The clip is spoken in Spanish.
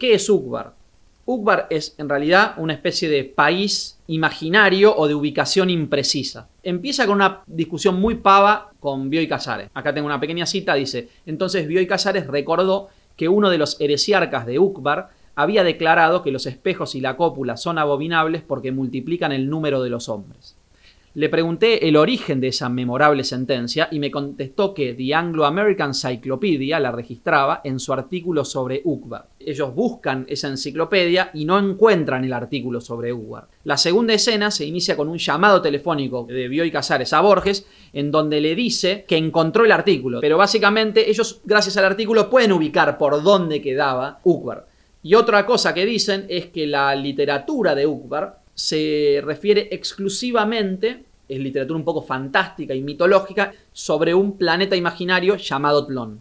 ¿Qué es Ukbar? Ukbar es en realidad una especie de país imaginario o de ubicación imprecisa. Empieza con una discusión muy pava con Bioy Casares. Acá tengo una pequeña cita, dice, entonces Bioy Casares recordó que uno de los heresiarcas de Ukbar había declarado que los espejos y la cópula son abominables porque multiplican el número de los hombres. Le pregunté el origen de esa memorable sentencia y me contestó que The Anglo-American Cyclopedia la registraba en su artículo sobre Ukbar. Ellos buscan esa enciclopedia y no encuentran el artículo sobre Ukbar. La segunda escena se inicia con un llamado telefónico de y Casares a Borges en donde le dice que encontró el artículo, pero básicamente ellos gracias al artículo pueden ubicar por dónde quedaba Ugbar. Y otra cosa que dicen es que la literatura de Uqbar se refiere exclusivamente, es literatura un poco fantástica y mitológica, sobre un planeta imaginario llamado Tlón.